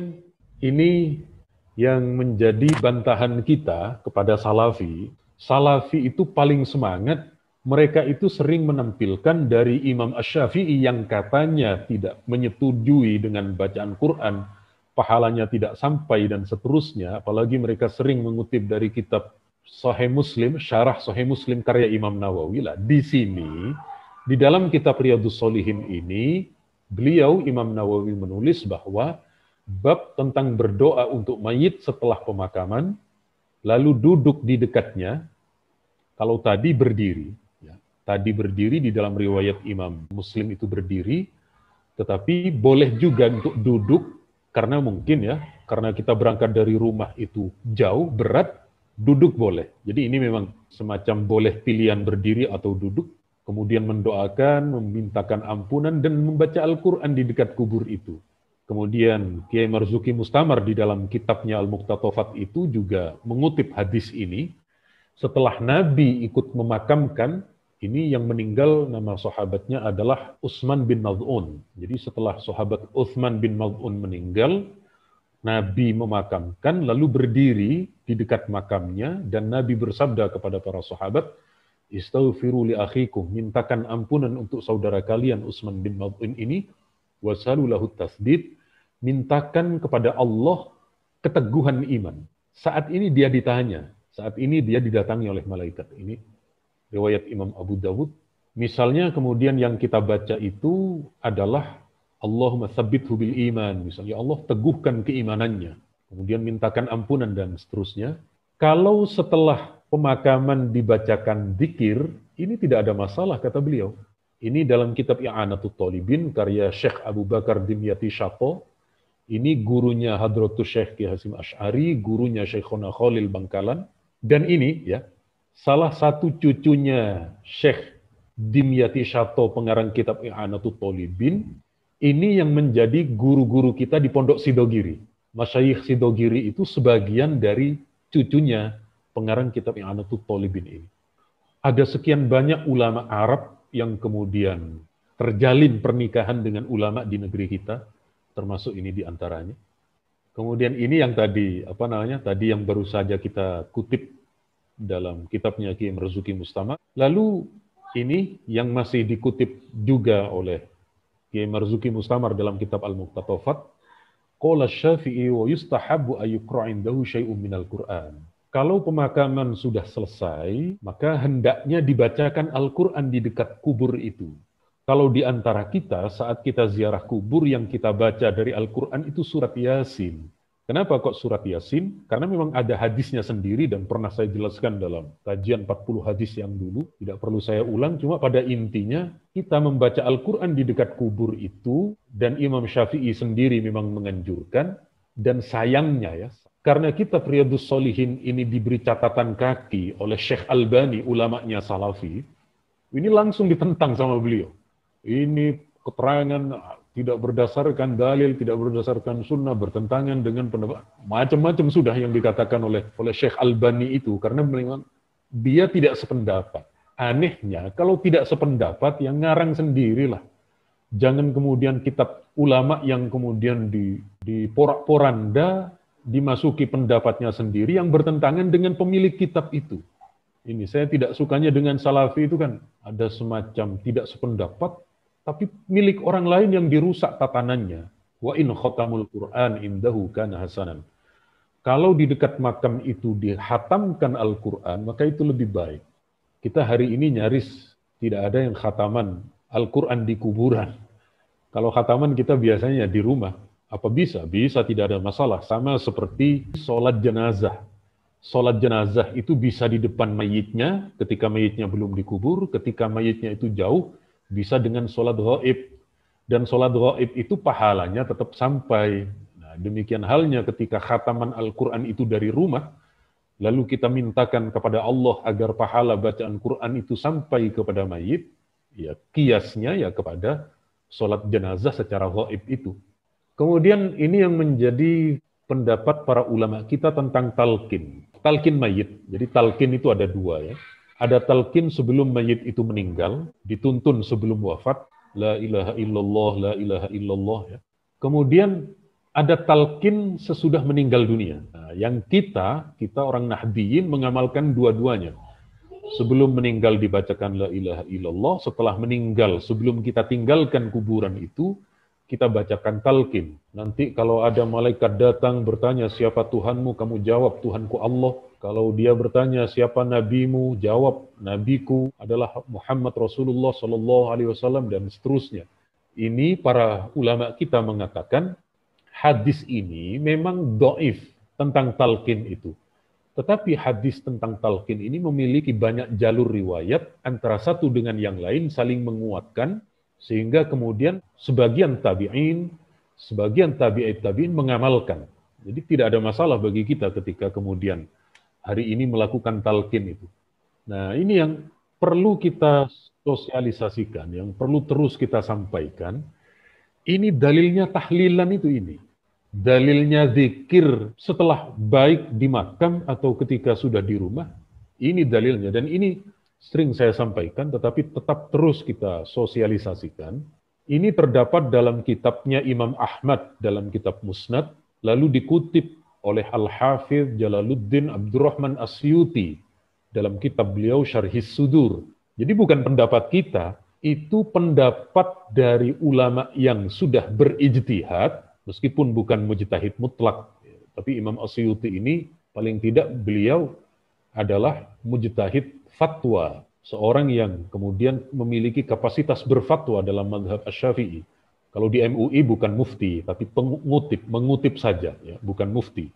Kemudian ini yang menjadi bantahan kita kepada Salafi, Salafi itu paling semangat, mereka itu sering menampilkan dari Imam Ash-Syafi'i yang katanya tidak menyetujui dengan bacaan Quran, pahalanya tidak sampai dan seterusnya, apalagi mereka sering mengutip dari kitab Sahih Muslim, Syarah Sahih Muslim karya Imam Nawawi lah. Di sini, di dalam kitab Riyadus Solihin ini, beliau Imam Nawawi menulis bahwa bab tentang berdoa untuk mayit setelah pemakaman, lalu duduk di dekatnya, kalau tadi berdiri, ya, tadi berdiri di dalam riwayat Imam Muslim itu berdiri, tetapi boleh juga untuk duduk karena mungkin ya, karena kita berangkat dari rumah itu jauh, berat, duduk boleh. Jadi ini memang semacam boleh pilihan berdiri atau duduk, kemudian mendoakan, memintakan ampunan, dan membaca Al-Quran di dekat kubur itu. Kemudian Kiai Marzuki Mustamar di dalam kitabnya Al-Muktatofat itu juga mengutip hadis ini. Setelah Nabi ikut memakamkan, ini yang meninggal nama sahabatnya adalah Utsman bin Mad'un. Jadi setelah sahabat Utsman bin Mad'un meninggal, Nabi memakamkan lalu berdiri di dekat makamnya dan Nabi bersabda kepada para sahabat, "Istaghfiru li akhikum, mintakan ampunan untuk saudara kalian Utsman bin Mad'un ini, wasalulahu tasdid, mintakan kepada Allah keteguhan iman. Saat ini dia ditanya, saat ini dia didatangi oleh malaikat. Ini riwayat Imam Abu Dawud. Misalnya kemudian yang kita baca itu adalah Allahumma sabit hubil iman. Misalnya Allah teguhkan keimanannya. Kemudian mintakan ampunan dan seterusnya. Kalau setelah pemakaman dibacakan dikir, ini tidak ada masalah kata beliau. Ini dalam kitab I'anatul Talibin, karya Syekh Abu Bakar Dimyati Shato, ini gurunya Hadratus Syekh Ki Hasim Ash'ari, gurunya Syekhona Khalil Bangkalan. Dan ini ya, salah satu cucunya Syekh Dimyati Shato pengarang kitab I'anatu Tolibin, ini yang menjadi guru-guru kita di Pondok Sidogiri. Masyaih Sidogiri itu sebagian dari cucunya pengarang kitab I'anatu Tolibin ini. Ada sekian banyak ulama Arab yang kemudian terjalin pernikahan dengan ulama di negeri kita, termasuk ini diantaranya. Kemudian ini yang tadi, apa namanya, tadi yang baru saja kita kutip dalam kitabnya Ki Marzuki Mustama. Lalu ini yang masih dikutip juga oleh Ki Marzuki Mustamar dalam kitab Al-Muqtatafat, Qala syafi'i wa yustahabu ayukra indahu minal Qur'an. Kalau pemakaman sudah selesai, maka hendaknya dibacakan Al-Quran di dekat kubur itu. Kalau di antara kita saat kita ziarah kubur yang kita baca dari Al-Quran itu surat Yasin. Kenapa kok surat Yasin? Karena memang ada hadisnya sendiri dan pernah saya jelaskan dalam kajian 40 hadis yang dulu. Tidak perlu saya ulang, cuma pada intinya kita membaca Al-Quran di dekat kubur itu dan Imam Syafi'i sendiri memang menganjurkan dan sayangnya ya, karena kita Riyadus Solihin ini diberi catatan kaki oleh Syekh Albani, ulamanya Salafi, ini langsung ditentang sama beliau ini keterangan tidak berdasarkan dalil, tidak berdasarkan sunnah, bertentangan dengan pendapat macam-macam sudah yang dikatakan oleh oleh Syekh Albani itu karena memang dia tidak sependapat. Anehnya kalau tidak sependapat yang ngarang sendirilah. Jangan kemudian kitab ulama yang kemudian di diporak-poranda dimasuki pendapatnya sendiri yang bertentangan dengan pemilik kitab itu. Ini saya tidak sukanya dengan salafi itu kan ada semacam tidak sependapat tapi milik orang lain yang dirusak tatanannya. Wa in khatamul Qur'an indahu kana hasanan. Kalau di dekat makam itu dihatamkan Al-Qur'an, maka itu lebih baik. Kita hari ini nyaris tidak ada yang khataman Al-Qur'an di kuburan. Kalau khataman kita biasanya di rumah. Apa bisa? Bisa, tidak ada masalah. Sama seperti sholat jenazah. Sholat jenazah itu bisa di depan mayitnya, ketika mayitnya belum dikubur, ketika mayitnya itu jauh, bisa dengan sholat gaib. Dan sholat gaib itu pahalanya tetap sampai. Nah, demikian halnya ketika khataman Al-Quran itu dari rumah, lalu kita mintakan kepada Allah agar pahala bacaan Quran itu sampai kepada mayit, ya kiasnya ya kepada sholat jenazah secara gaib itu. Kemudian ini yang menjadi pendapat para ulama kita tentang talkin. Talkin mayit. Jadi talkin itu ada dua ya ada telkin sebelum mayit itu meninggal, dituntun sebelum wafat, la ilaha illallah, la ilaha illallah. Ya. Kemudian ada talkin sesudah meninggal dunia. Nah, yang kita, kita orang Nahdiyin mengamalkan dua-duanya. Sebelum meninggal dibacakan la ilaha illallah, setelah meninggal, sebelum kita tinggalkan kuburan itu, kita bacakan talqin. Nanti kalau ada malaikat datang bertanya siapa Tuhanmu, kamu jawab Tuhanku Allah. Kalau dia bertanya siapa nabimu, jawab nabiku adalah Muhammad Rasulullah Shallallahu alaihi wasallam dan seterusnya. Ini para ulama kita mengatakan hadis ini memang doif tentang talqin itu. Tetapi hadis tentang talqin ini memiliki banyak jalur riwayat antara satu dengan yang lain saling menguatkan sehingga kemudian sebagian tabi'in, sebagian tabi'i tabi'in mengamalkan. Jadi tidak ada masalah bagi kita ketika kemudian hari ini melakukan talqin itu. Nah, ini yang perlu kita sosialisasikan, yang perlu terus kita sampaikan. Ini dalilnya tahlilan itu ini. Dalilnya zikir setelah baik di makam atau ketika sudah di rumah, ini dalilnya dan ini sering saya sampaikan, tetapi tetap terus kita sosialisasikan. Ini terdapat dalam kitabnya Imam Ahmad dalam kitab Musnad, lalu dikutip oleh Al-Hafidh Jalaluddin Abdurrahman Asyuti dalam kitab beliau Syarhis Sudur. Jadi bukan pendapat kita, itu pendapat dari ulama yang sudah berijtihad, meskipun bukan mujtahid mutlak. Tapi Imam Asyuti ini paling tidak beliau adalah mujtahid fatwa, seorang yang kemudian memiliki kapasitas berfatwa dalam madhab asy Kalau di MUI bukan mufti, tapi pengutip, mengutip saja, ya, bukan mufti.